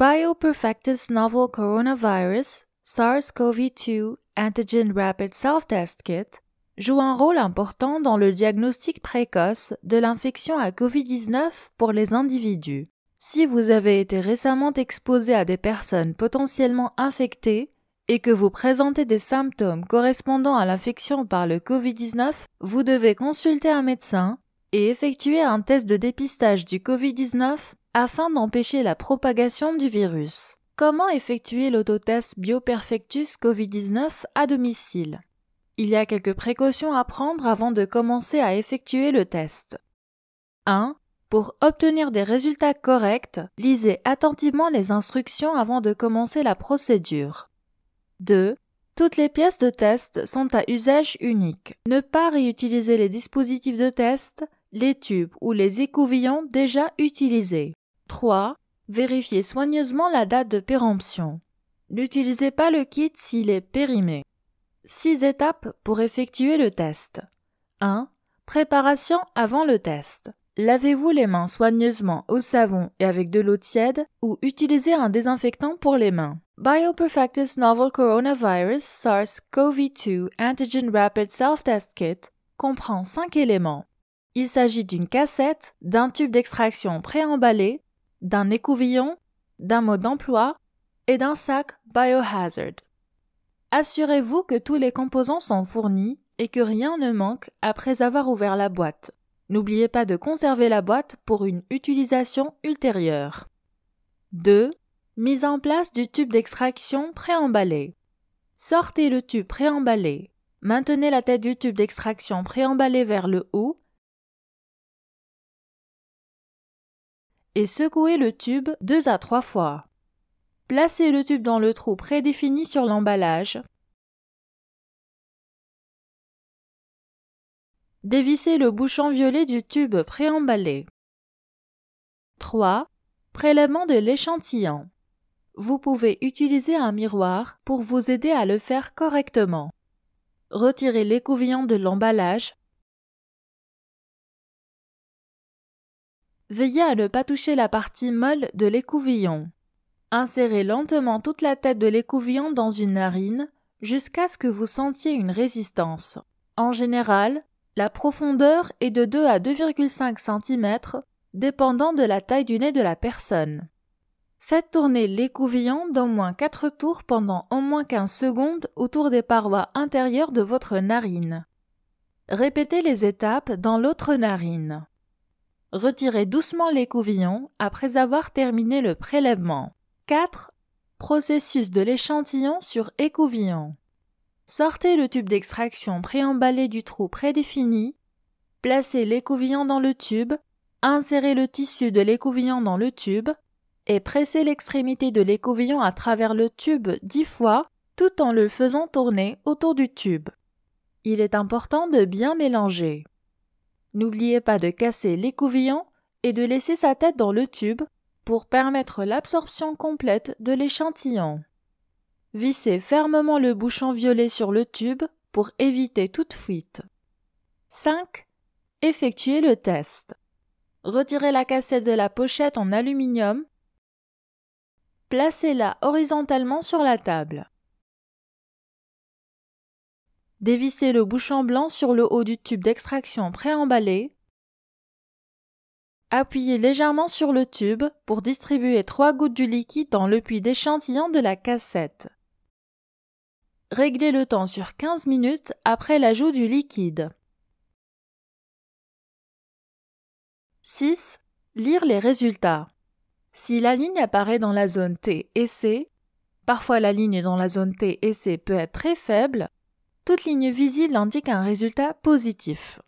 BioPerfectus novel coronavirus SARS-CoV-2 antigen rapid self-test kit joue un rôle important dans le diagnostic précoce de l'infection à COVID-19 pour les individus. Si vous avez été récemment exposé à des personnes potentiellement infectées et que vous présentez des symptômes correspondant à l'infection par le COVID-19, vous devez consulter un médecin et effectuer un test de dépistage du COVID-19 afin d'empêcher la propagation du virus. Comment effectuer l'autotest Bioperfectus Covid-19 à domicile Il y a quelques précautions à prendre avant de commencer à effectuer le test. 1. Pour obtenir des résultats corrects, lisez attentivement les instructions avant de commencer la procédure. 2. Toutes les pièces de test sont à usage unique. Ne pas réutiliser les dispositifs de test, les tubes ou les écouvillons déjà utilisés. 3. Vérifiez soigneusement la date de péremption. N'utilisez pas le kit s'il est périmé. 6 étapes pour effectuer le test. 1. Préparation avant le test. Lavez-vous les mains soigneusement au savon et avec de l'eau tiède ou utilisez un désinfectant pour les mains. Bioperfectus Novel Coronavirus SARS-CoV-2 Antigen Rapid Self-Test Kit comprend 5 éléments. Il s'agit d'une cassette, d'un tube d'extraction préemballé, d'un écouvillon, d'un mode d'emploi et d'un sac biohazard. Assurez-vous que tous les composants sont fournis et que rien ne manque après avoir ouvert la boîte. N'oubliez pas de conserver la boîte pour une utilisation ultérieure. 2. Mise en place du tube d'extraction préemballé. Sortez le tube préemballé. Maintenez la tête du tube d'extraction préemballé vers le haut et secouez le tube deux à trois fois. Placez le tube dans le trou prédéfini sur l'emballage. Dévissez le bouchon violet du tube préemballé. 3. Prélèvement de l'échantillon. Vous pouvez utiliser un miroir pour vous aider à le faire correctement. Retirez l'écouvillon de l'emballage Veillez à ne pas toucher la partie molle de l'écouvillon. Insérez lentement toute la tête de l'écouvillon dans une narine jusqu'à ce que vous sentiez une résistance. En général, la profondeur est de 2 à 2,5 cm dépendant de la taille du nez de la personne. Faites tourner l'écouvillon d'au moins 4 tours pendant au moins 15 secondes autour des parois intérieures de votre narine. Répétez les étapes dans l'autre narine. Retirez doucement l'écouvillon après avoir terminé le prélèvement. 4. Processus de l'échantillon sur écouvillon. Sortez le tube d'extraction préemballé du trou prédéfini, placez l'écouvillon dans le tube, insérez le tissu de l'écouvillon dans le tube et pressez l'extrémité de l'écouvillon à travers le tube dix fois tout en le faisant tourner autour du tube. Il est important de bien mélanger. N'oubliez pas de casser l'écouvillon et de laisser sa tête dans le tube pour permettre l'absorption complète de l'échantillon. Vissez fermement le bouchon violet sur le tube pour éviter toute fuite. 5. Effectuez le test. Retirez la cassette de la pochette en aluminium. Placez-la horizontalement sur la table. Dévissez le bouchon blanc sur le haut du tube d'extraction préemballé. Appuyez légèrement sur le tube pour distribuer trois gouttes du liquide dans le puits d'échantillon de la cassette. Réglez le temps sur 15 minutes après l'ajout du liquide. 6. Lire les résultats. Si la ligne apparaît dans la zone T et C, parfois la ligne dans la zone T et C peut être très faible, toute ligne visible indique un résultat positif.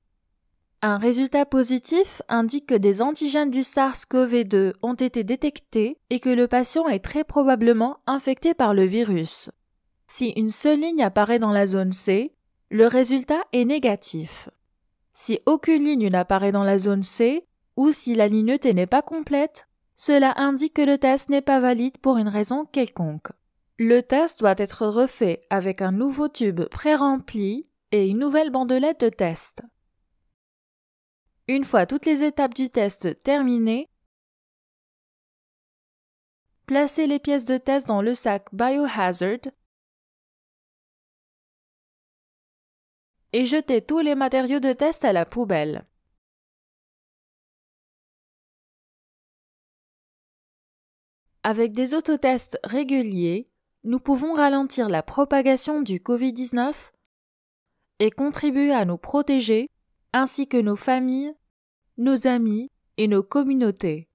Un résultat positif indique que des antigènes du SARS-CoV-2 ont été détectés et que le patient est très probablement infecté par le virus. Si une seule ligne apparaît dans la zone C, le résultat est négatif. Si aucune ligne n'apparaît dans la zone C, ou si la ligne T n'est pas complète, cela indique que le test n'est pas valide pour une raison quelconque. Le test doit être refait avec un nouveau tube pré-rempli et une nouvelle bandelette de test. Une fois toutes les étapes du test terminées, placez les pièces de test dans le sac Biohazard et jetez tous les matériaux de test à la poubelle. Avec des autotests réguliers, nous pouvons ralentir la propagation du Covid-19 et contribuer à nous protéger, ainsi que nos familles, nos amis et nos communautés.